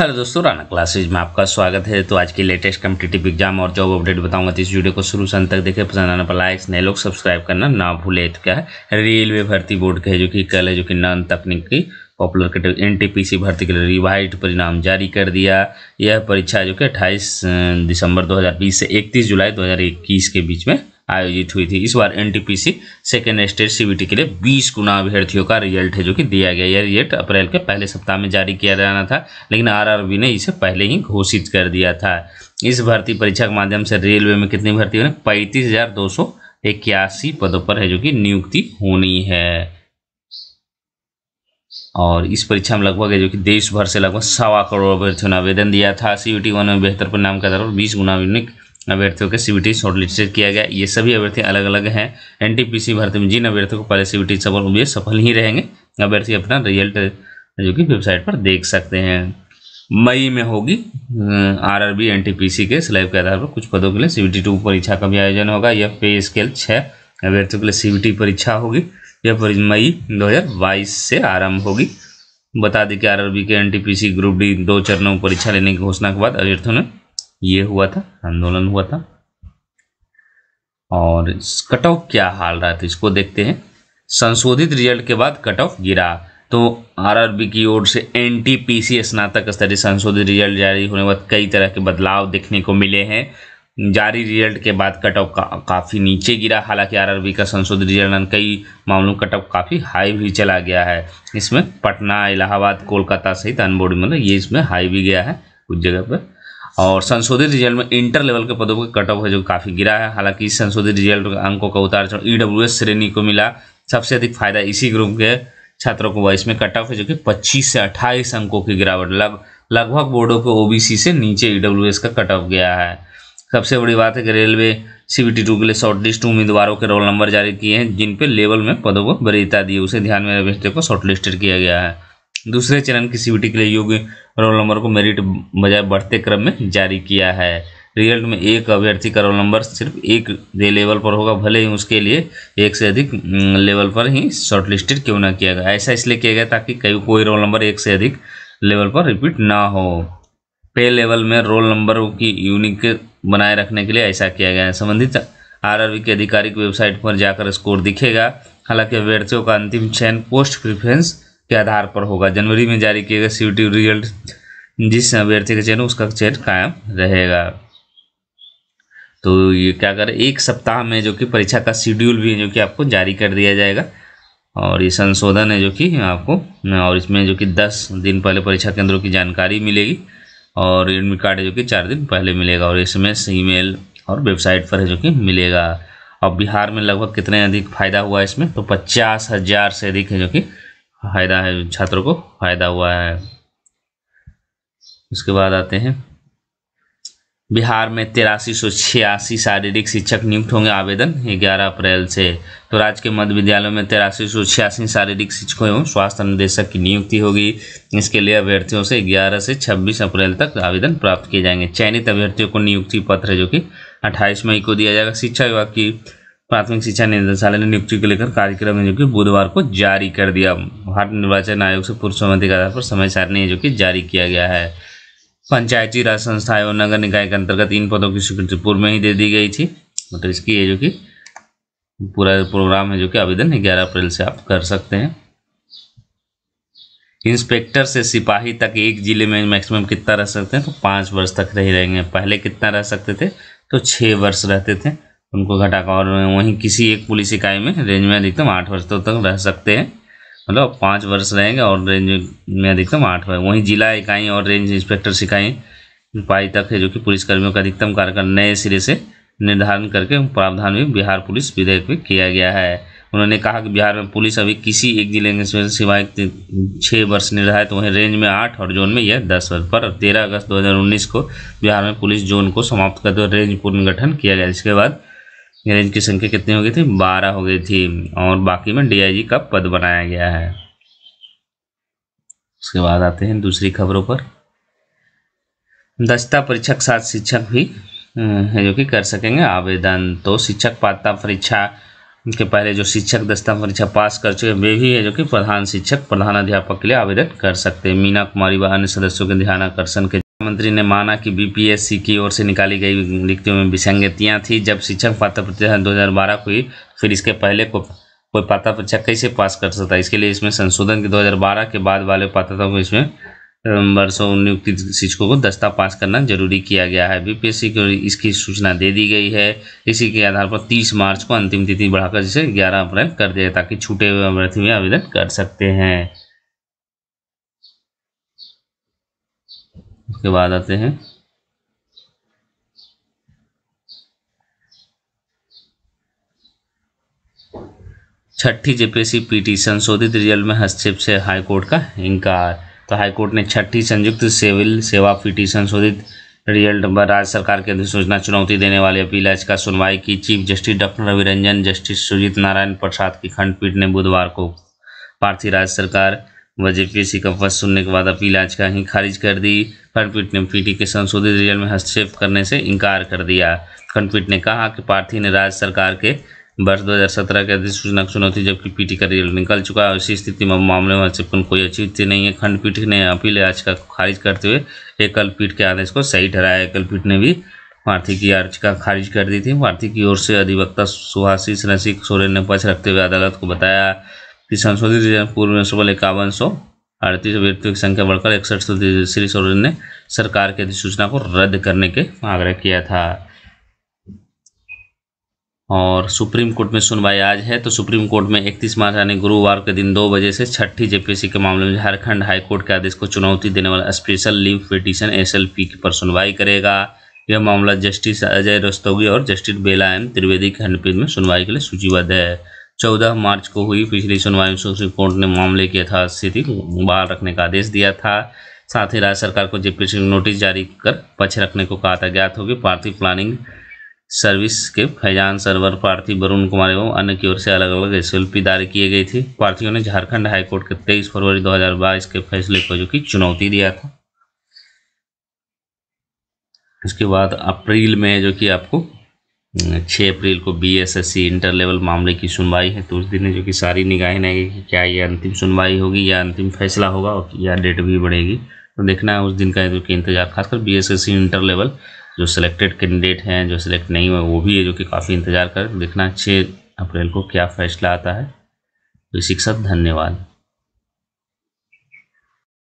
hello दोस्तों Rana classes में आपका स्वागत है तो आज की लेटेस्ट कम्पिटेटिव एग्जाम और जॉब अपडेट बताऊंगा तो इस वीडियो को शुरू से अंत तक देखें पसंद आने पर लाइक्स नए लोग सब्सक्राइब करना ना भूले तो क्या है रेलवे भर्ती बोर्ड के है जो कि कल है जो कि नॉन तकनीकी पॉपुलर कैटेगरी सी भर्ती के लिए रिवाइट परिणाम जारी कर दिया यह परीक्षा जो कि अट्ठाईस दिसंबर बीस से इकतीस जुलाई इक्कीस के बीच में आयोजित हुई थी इस बार एनटीपीसी सेकेंड स्टेट सीबीटी के लिए 20 गुना अभ्यर्थियों का रिजल्ट है जो कि दिया गया यह रिजल्ट अप्रैल के पहले सप्ताह में जारी किया जाना था लेकिन आरआरबी ने इसे पहले ही घोषित कर दिया था इस भर्ती परीक्षा के माध्यम से रेलवे में कितनी भर्ती होने पैंतीस हजार दो सौ इक्यासी पदों पर है जो कि नियुक्ति होनी है और इस परीक्षा में लगभग जो कि देश भर से लगभग सवा करोड़ अभ्यर्थियों ने आवेदन दिया था सी वन में बेहतर परिणाम आधार पर बीस गुना अभ्यर्थियों के सीबीटी शॉर्टलिस्टेड किया गया ये सभी अभ्यर्थी अलग अलग हैं एनटीपीसी भर्ती में जिन अभ्यर्थियों को पहले सीबीटी सफल हुए सफल ही रहेंगे अभ्यर्थी अपना रिजल्ट जो कि वेबसाइट पर देख सकते हैं मई में होगी आरआरबी एनटीपीसी के स्लैब के आधार पर कुछ पदों के लिए सीबीटी टू परीक्षा का भी आयोजन होगा यह पे स्केल छः अभ्यर्थियों के लिए सीबीटी परीक्षा होगी यह मई दो से आरंभ होगी बता दें कि आरआरबी के एनटीपीसी ग्रुप डी दो चरणों परीक्षा लेने की घोषणा के बाद अभ्यर्थियों ने ये हुआ था आंदोलन हुआ था और कट ऑफ क्या हाल रहा था तो इसको देखते हैं संशोधित रिजल्ट के बाद कट ऑफ गिरा तो आरआरबी की ओर से एनटीपीसी स्नातक स्तरीय संशोधित रिजल्ट जारी होने के बाद कई तरह के बदलाव देखने को मिले हैं जारी रिजल्ट के बाद कट ऑफ का, काफ़ी नीचे गिरा हालांकि आरआरबी का संशोधित रिजल्ट कई मामलों कट ऑफ काफ़ी हाई भी चला गया है इसमें पटना इलाहाबाद कोलकाता सहित अनबोर्ड मतलब ये इसमें हाई भी गया है कुछ जगह पर और संशोधित रिजल्ट में इंटर लेवल के पदों का कट ऑफ है जो काफ़ी गिरा है हालांकि इस संशोधित रिजल्ट अंकों का उतार चढ़ाव ई e श्रेणी को मिला सबसे अधिक फायदा इसी ग्रुप के छात्रों को हुआ इसमें कट ऑफ है जो कि 25 से 28 अंकों की गिरावट लग लगभग बोर्डों के ओबीसी से नीचे ईडब्ल्यूएस e का कट ऑफ गया है सबसे बड़ी बात है कि रेलवे सी टू के लिए शॉर्टलिस्ट उम्मीदवारों के रोल नंबर जारी किए हैं जिन पे लेवल में पदों को वरीयता दी उसे ध्यान में रखते को शॉर्टलिस्टेड किया गया है दूसरे चरण की सीबीटी के लिए योग्य रोल नंबर को मेरिट बजाय बढ़ते क्रम में जारी किया है रिजल्ट में एक अभ्यर्थी का रोल नंबर सिर्फ एक लेवल पर होगा भले ही उसके लिए एक से अधिक लेवल पर ही शॉर्टलिस्टेड क्यों ना किया गया ऐसा इसलिए किया गया ताकि कई कोई रोल नंबर एक से अधिक लेवल पर रिपीट ना हो पे लेवल में रोल नंबर की यूनिक बनाए रखने के लिए ऐसा किया गया है संबंधित आरआरबी के आधिकारिक वेबसाइट पर जाकर स्कोर दिखेगा हालांकि अभ्यर्थियों का अंतिम चयन पोस्ट प्रिफ्रेंस के आधार पर होगा जनवरी में जारी किए गए सी रिजल्ट जिस अभ्यर्थी का चयन उसका चयन कायम रहेगा तो ये क्या करें एक सप्ताह में जो कि परीक्षा का शेड्यूल भी है जो कि आपको जारी कर दिया जाएगा और ये संशोधन है जो कि आपको और इसमें जो कि दस दिन पहले परीक्षा केंद्रों की जानकारी मिलेगी और एडमिट कार्ड है जो कि चार दिन पहले मिलेगा और एस एम एस ईमेल और वेबसाइट पर है जो कि मिलेगा और बिहार में लगभग कितने अधिक फायदा हुआ इसमें तो पचास हज़ार से अधिक है जो कि फायदा है छात्रों को फायदा हुआ है उसके बाद आते हैं बिहार में तिरासी सौ छियासी शारीरिक शिक्षक नियुक्त होंगे आवेदन ग्यारह अप्रैल से तो राज्य के मध्य विद्यालयों में तिरासी सौ छियासी शारीरिक शिक्षकों एवं स्वास्थ्य निदेशक की नियुक्ति होगी इसके लिए अभ्यर्थियों से 11 से 26 अप्रैल तक आवेदन प्राप्त किए जाएंगे चयनित अभ्यर्थियों को नियुक्ति पत्र जो कि अट्ठाईस मई को दिया जाएगा शिक्षा विभाग की प्राथमिक शिक्षा निदेशालय ने नियुक्ति को लेकर कार्यक्रम है जो कि बुधवार को जारी कर दिया भारत निर्वाचन आयोग से पूर्व सहमति के आधार पर समय सारणी जो कि जारी किया गया है पंचायती राज संस्था एवं नगर निकाय के अंतर्गत इन पदों की स्वीकृति पूर्व में ही दे दी गई थी मतलब इसकी ये जो कि पूरा प्रोग्राम है जो कि आवेदन ग्यारह अप्रैल से आप कर सकते हैं इंस्पेक्टर से सिपाही तक एक जिले में मैक्सिमम कितना रह सकते हैं तो पाँच वर्ष तक रह रहेंगे पहले कितना रह सकते थे तो छः वर्ष रहते थे उनको घटाकर और वहीं किसी एक पुलिस इकाई में रेंज में अधिकतम आठ वर्षों तो तक रह सकते हैं मतलब पाँच वर्ष रहेंगे और रेंज में अधिकतम आठ वर्ष वहीं जिला इकाई और रेंज इंस्पेक्टर इकाई पाई तक है जो कि पुलिसकर्मियों का अधिकतम कार्यकाल नए सिरे से निर्धारण करके प्रावधान भी बिहार पुलिस विधेयक में किया गया है उन्होंने कहा कि बिहार में पुलिस अभी किसी एक जिले में सिवाय छः वर्ष निर्धारित तो वहीं रेंज में आठ और जोन में यह दस वर्ष पर तेरह अगस्त 2019 को बिहार में पुलिस जोन को समाप्त करते हुए रेंज पुनर्गठन किया गया इसके बाद यानी इनकी संख्या कितनी हो गई थी बारह हो गई थी और बाकी में डीआईजी का पद बनाया गया है उसके बाद आते हैं दूसरी खबरों पर दक्षता परीक्षक साथ शिक्षक भी है जो कि कर सकेंगे आवेदन तो शिक्षक पात्रता परीक्षा के पहले जो शिक्षक दस्ता परीक्षा पास कर चुके वे भी है जो कि प्रधान शिक्षक प्रधान अध्यापक के लिए आवेदन कर सकते हैं मीना कुमारी व अन्य सदस्यों के ध्यानाकर्षण के मंत्री ने माना कि बीपीएससी की ओर से निकाली गई नियुक्तियों में विसंगतियां थी जब शिक्षक पात्र परीक्षा दो हज़ार बारह हुई फिर इसके पहले को कोई पात्र परीक्षा कैसे पास कर सकता है इसके लिए इसमें संशोधन के 2012 के बाद वाले पात्रताओं को इसमें वर्षों नियुक्ति शिक्षकों को दस्ता पास करना जरूरी किया गया है बीपीएससी को इसकी सूचना दे दी गई है इसी के आधार पर 30 मार्च को अंतिम तिथि बढ़ाकर जिसे 11 अप्रैल कर दिया ताकि छूटे हुए अभ्यर्थी में आवेदन कर सकते हैं उसके बाद आते हैं छठी जेपीएससी पीटी संशोधित रिजल्ट में हस्तक्षेप से हाईकोर्ट का इनकार तो हाईकोर्ट ने छठी संयुक्त सिविल सेवा पीटी संशोधित रिजल्ट नंबर राज्य सरकार के अधिसूचना चुनौती देने वाली अपील याचिका सुनवाई की chief justice doctor Ravi Ranjan justice Sujit Narayan Prasad की खंडपीठ ने बुधवार को भारतीय राज्य सरकार जेपीएससी का फर्स्ट सुनने के बाद अपील आज का ही खारिज कर दी खंडपीठ ने पीटी के संशोधित रिजल्ट में हस्तक्षेप करने से इनकार कर दिया खंडपीठ ने कहा कि पार्थी ने राज्य सरकार के वर्ष 2017 के अधिसूचना चुनौती जबकि पीटी का रिजल्ट निकल चुका है इसी स्थिति में मामले में हस्तक्षेप कोई औचित्य नहीं है खंडपीठ ने अपील याचिका को खारिज करते हुए एकल पीठ के आदेश को सही ठहराया एकल पीठ ने भी पार्थी की याचिका खारिज कर दी थी पार्थी की ओर से अधिवक्ता सुहाशीष रसिक सोरेन ने पक्ष रखते हुए अदालत को बताया फिर संशोधित रिजर्व पूर्व में सुबह इक्यावन सौ अड़तीस अभ्यर्थियों की संख्या बढ़कर इकसठ सौ श्री सोरेन ने सरकार की अधिसूचना को रद्द करने के आग्रह किया था और सुप्रीम कोर्ट में सुनवाई आज है तो सुप्रीम कोर्ट में 31 मार्च यानी गुरुवार के दिन दो बजे से छठी जेपीसी के मामले में झारखंड हाईकोर्ट के आदेश को चुनौती देने वाला स्पेशल लीव पिटीशन एसएलपी की पर सुनवाई करेगा यह मामला जस्टिस अजय रस्तोगी और जस्टिस बेलायम त्रिवेदी की खंडपीठ में सुनवाई के लिए सूचीबद्ध है 14 मार्च को हुई पिछली सुनवाई में सुप्रीम कोर्ट ने मामले की यथास्थिति बहाल रखने का आदेश दिया था साथ ही राज्य सरकार को जेपी सिंह नोटिस जारी कर पक्ष रखने को कहा था ज्ञात हो कि पार्थिव प्लानिंग सर्विस के फैजान सर्वर पार्थिव वरुण कुमार एवं अन्य की ओर से अलग अलग एसएलपी दायर किए गए थे पार्थियों ने झारखंड हाईकोर्ट के तेईस फरवरी 2022 के फैसले को जो कि चुनौती दिया था इसके बाद अप्रैल में जो कि आपको छः अप्रैल को बीएसएससी इंटर लेवल मामले की सुनवाई है तो उस दिन है जो कि सारी निगाहें आएगी कि क्या ये अंतिम सुनवाई होगी या अंतिम फैसला होगा और या डेट भी बढ़ेगी तो देखना है उस दिन का जो कि इंतजार खासकर बीएसएससी इंटर लेवल जो सिलेक्टेड कैंडिडेट हैं जो सिलेक्ट नहीं हुए वो भी है जो कि काफ़ी इंतजार कर देखना छः अप्रैल को क्या फैसला आता है तो इसी के साथ धन्यवाद